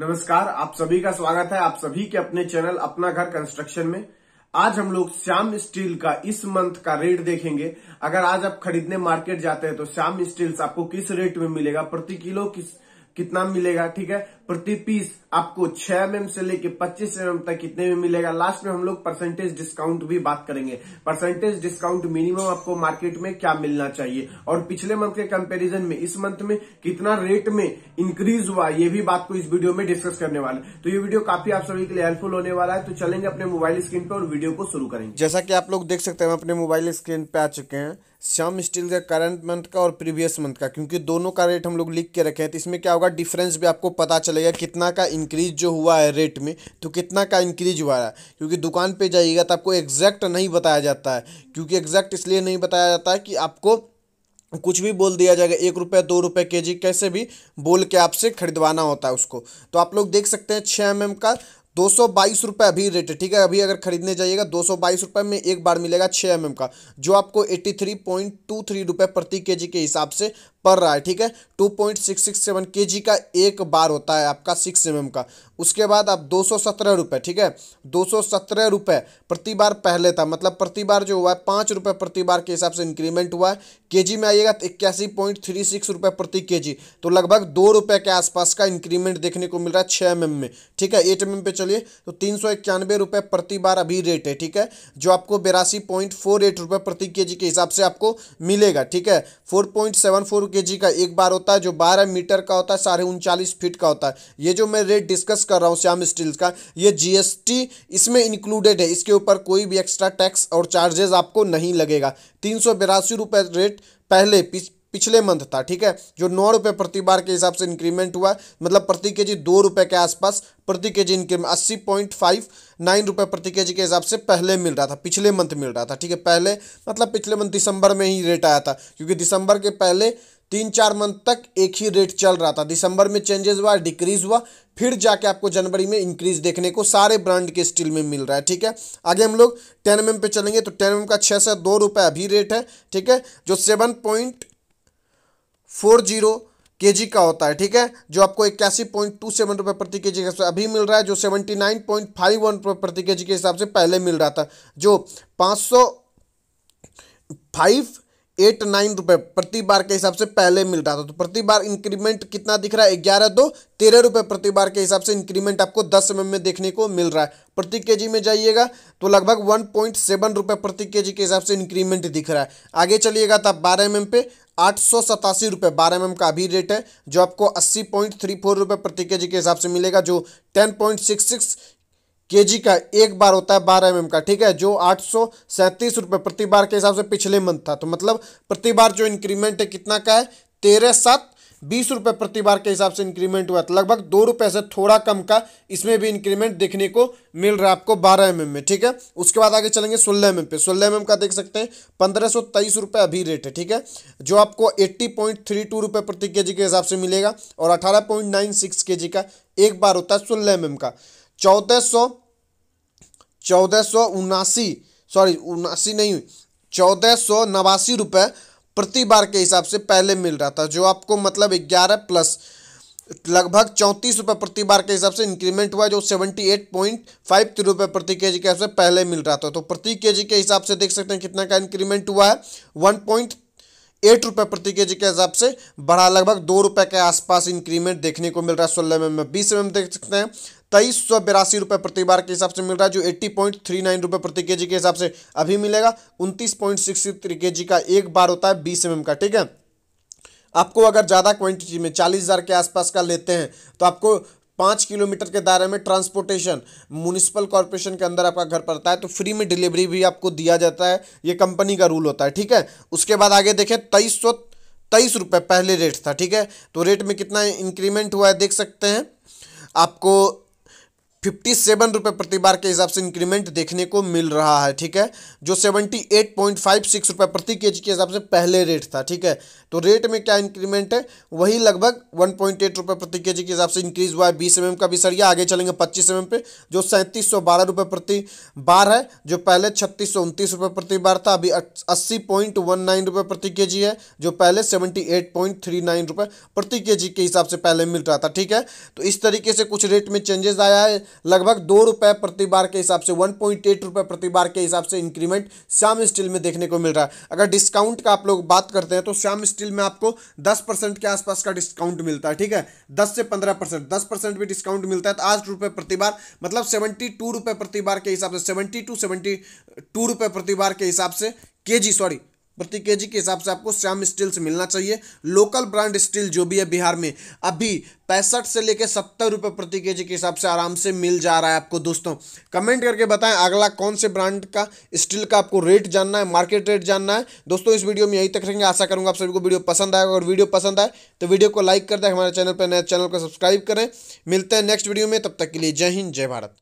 नमस्कार आप सभी का स्वागत है आप सभी के अपने चैनल अपना घर कंस्ट्रक्शन में आज हम लोग श्याम स्टील का इस मंथ का रेट देखेंगे अगर आज आप खरीदने मार्केट जाते हैं तो श्याम स्टील्स आपको किस रेट में मिलेगा प्रति किलो किस कितना मिलेगा ठीक है प्रति पीस आपको 6 एम से लेके 25 एम तक कितने में मिलेगा लास्ट में हम लोग परसेंटेज डिस्काउंट भी बात करेंगे परसेंटेज डिस्काउंट मिनिमम आपको मार्केट में क्या मिलना चाहिए और पिछले मंथ के कंपैरिजन में इस मंथ में कितना रेट में इंक्रीज हुआ ये भी बात को इस वीडियो में डिस्कस करने वाले तो ये वीडियो काफी आप सभी के लिए हेल्पफुल होने वाला है तो चलेंगे अपने मोबाइल स्क्रीन पर और वीडियो को शुरू करेंगे जैसा की आप लोग देख सकते हैं अपने मोबाइल स्क्रीन पे आ चुके हैं श्याम स्टील का करंट मंथ का और प्रीवियस मंथ का क्योंकि दोनों का रेट हम लोग लिख के रखे हैं तो इसमें क्या होगा होगा डिफरेंस भी आपको पता चलेगा कितना का इंक्रीज जो हुआ है रेट में तो कितना का इंक्रीज हुआ है क्योंकि दुकान पे जाइएगा तो आपको एग्जैक्ट नहीं बताया जाता है क्योंकि एग्जैक्ट इसलिए नहीं बताया जाता है कि आपको कुछ भी बोल दिया जाएगा एक रुपये दो रुपये के जी कैसे भी बोल के आपसे खरीदवाना होता है उसको तो आप लोग देख सकते हैं छः एम mm का दो सौ बाईस रुपये अभी रेट है ठीक है अभी अगर खरीदने जाइएगा दो सौ बाईस रुपये में एक बार मिलेगा छः एम mm का जो आपको eighty three point two three रुपये प्रति के जी के हिसाब से पड़ रहा है ठीक है two point six six seven K G का एक बार होता है आपका सिक्स एम का उसके बाद आप दो सौ सत्रह रुपये ठीक है दो सौ सत्रह रुपये प्रति बार पहले था मतलब प्रति बार जो हुआ है पाँच रुपये प्रति बार के हिसाब से इंक्रीमेंट हुआ है के जी में आइएगा तो इक्यासी पॉइंट थ्री सिक्स रुपये प्रति के जी तो लगभग दो रुपये के आसपास का इंक्रीमेंट देखने को मिल रहा है छः एम में ठीक है एट एम पे चलिए तो तीन सौ इक्यानवे रुपये प्रति बार अभी रेट है ठीक है जो आपको बेरासी पॉइंट फोर एट रुपये प्रति के जी के हिसाब से आपको मिलेगा ठीक है फोर पॉइंट सेवन फोर के का एक बार होता है जो बारह मीटर का होता है साढ़े उनचालीस फीट का होता है ये जो मैं रेट डिस्कस कर रहा हूँ श्याम स्टील्स का ये जीएसटी इसमें इंक्लूडेड है इसके ऊपर कोई भी एक्स्ट्रा टैक्स और चार्जेस आपको नहीं लगेगा तीन सौ बिरासी रेट पहले पिछले मंथ था ठीक है जो नौ रुपये प्रति बार के हिसाब से इंक्रीमेंट हुआ मतलब प्रति के जी दो रुपये के आसपास प्रति के जी इंक्रीमेंट अस्सी पॉइंट फाइव नाइन रुपये प्रति के जी के हिसाब से पहले मिल रहा था पिछले मंथ मिल रहा था ठीक है पहले मतलब पिछले मंथ दिसंबर में ही रेट आया था क्योंकि दिसंबर के पहले तीन चार मंथ तक एक ही रेट चल रहा था दिसंबर में चेंजेस हुआ डिक्रीज हुआ फिर जाके आपको जनवरी में इंक्रीज देखने को सारे ब्रांड के स्टील में मिल रहा है ठीक है आगे हम लोग टेन एम पे चलेंगे तो टेन एम का छः से दो रुपये अभी रेट है ठीक है जो सेवन पॉइंट फोर जीरो के जी का होता है ठीक है जो आपको इक्यासी पॉइंट टू सेवन रुपये प्रति के जी के हिसाब अभी मिल रहा है जो seventy nine point five one रुपये प्रति के जी के हिसाब से पहले मिल रहा था जो पाँच सौ फाइव एट नाइन रुपये प्रति बार के हिसाब से पहले मिल रहा था तो प्रति बार इंक्रीमेंट कितना दिख रहा है ग्यारह दो तेरह रुपये प्रति बार के हिसाब से इंक्रीमेंट आपको दस एम में देखने को मिल रहा है प्रति केजी में जाइएगा तो लगभग वन पॉइंट सेवन रुपये प्रति केजी के हिसाब से इंक्रीमेंट दिख रहा है आगे चलिएगा तो आप बारह एम पे आठ सौ सतासी रुपये बारह एम का अभी रेट है जो आपको अस्सी पॉइंट थ्री फोर रुपये प्रति के जी के हिसाब से मिलेगा जो ten point six six G का एक बार होता है बारह एम का ठीक है जो आठ सौ सैंतीस रुपये प्रति बार के हिसाब से पिछले मंथ था तो मतलब प्रति बार जो इंक्रीमेंट है कितना का है तेरह सात बीस रुपये प्रति बार के हिसाब से इंक्रीमेंट हुआ था लगभग दो रुपये से थोड़ा कम का इसमें भी इंक्रीमेंट देखने को मिल रहा है आपको बारह एम में ठीक है उसके बाद आगे चलेंगे सोलह एम पे सोलह एम का देख सकते हैं पंद्रह सौ तेईस रुपये अभी रेट है ठीक है जो आपको एट्टी पॉइंट थ्री टू रुपये प्रति के जी के हिसाब से मिलेगा और अठारह पॉइंट नाइन सिक्स के जी का एक बार होता है सोलह एम का चौदह सौ चौदह सौ उनासी सॉरी उनासी नहीं चौदह सौ नवासी रुपये प्रति बार के हिसाब से पहले मिल रहा था जो आपको मतलब ग्यारह प्लस लगभग चौंतीस रुपये प्रति बार के हिसाब से इंक्रीमेंट हुआ जो seventy eight point five three रुपये प्रति के जी के हिसाब से पहले मिल रहा था तो प्रति के जी के हिसाब से देख सकते हैं कितना का इंक्रीमेंट हुआ है वन पॉइंट एट रुपये प्रति के जी के हिसाब से बढ़ा लगभग दो रुपये के आसपास इंक्रीमेंट देखने को मिल रहा है सोलह एम एम बीस एम देख सकते हैं तेईस सौ बिरासी रुपये प्रति बार के हिसाब से मिल रहा है जो एट्टी पॉइंट थ्री नाइन रुपये प्रति के जी के हिसाब से अभी मिलेगा उनतीस पॉइंट सिक्स थ्री के जी का एक बार होता है बीस एम एम का ठीक है आपको अगर ज़्यादा क्वांटिटी में चालीस हज़ार के आसपास का लेते हैं तो आपको पाँच किलोमीटर के दायरे में ट्रांसपोर्टेशन म्यूनिसिपल कॉरपोरेशन के अंदर आपका घर पड़ता है तो फ्री में डिलीवरी भी आपको दिया जाता है ये कंपनी का रूल होता है ठीक है उसके बाद आगे देखें तेईस सौ तेईस रुपये पहले रेट था ठीक है तो रेट में कितना इंक्रीमेंट हुआ है देख सकते हैं आपको फिफ्टी सेवन रुपये प्रति बार के हिसाब से इंक्रीमेंट देखने को मिल रहा है ठीक है जो seventy eight point five six रुपये प्रति के जी के हिसाब से पहले रेट था ठीक है तो रेट में क्या इंक्रीमेंट है वही लगभग वन पॉइंट एट रुपये प्रति के जी के हिसाब से इंक्रीज हुआ है बीस एम का भी सरिया आगे चलेंगे पच्चीस एम पे जो सैंतीस सौ बारह रुपये प्रति बार है जो पहले छत्तीस सौ उनतीस रुपये प्रति बार था अभी अस्सी पॉइंट वन नाइन रुपये प्रति के जी है जो पहले seventy eight point three nine रुपये प्रति के जी के हिसाब से पहले मिल रहा था ठीक है तो इस तरीके से कुछ रेट में चेंजेस आया है लगभग दो रुपए प्रति बार के हिसाब से वन पॉइंट एट रुपए प्रति बार के हिसाब से इंक्रीमेंट श्याम स्टील में देखने को मिल रहा है अगर डिस्काउंट का आप लोग बात करते हैं तो श्याम स्टील में आपको दस परसेंट के आसपास का डिस्काउंट मिलता है ठीक है दस से पंद्रह परसेंट दस परसेंट भी डिस्काउंट मिलता है तो आठ रुपए प्रति बार मतलब सेवेंटी टू रुपए प्रति बार के हिसाब से सेवेंटी टू सेवेंटी टू प्रति बार के हिसाब से के जी सॉरी प्रति केजी के हिसाब से आपको श्याम स्टील से मिलना चाहिए लोकल ब्रांड स्टील जो भी है बिहार में अभी पैंसठ से लेकर सत्तर रुपये प्रति केजी के हिसाब से आराम से मिल जा रहा है आपको दोस्तों कमेंट करके बताएं अगला कौन से ब्रांड का स्टील का आपको रेट जानना है मार्केट रेट जानना है दोस्तों इस वीडियो में यहीं तक रहेंगे आशा करूँगा आप सभी को वीडियो पसंद आएगा और वीडियो पसंद आए तो वीडियो को लाइक कर दें हमारे चैनल पर नए चैनल को सब्सक्राइब करें मिलते हैं नेक्स्ट वीडियो में तब तक के लिए जय हिंद जय भारत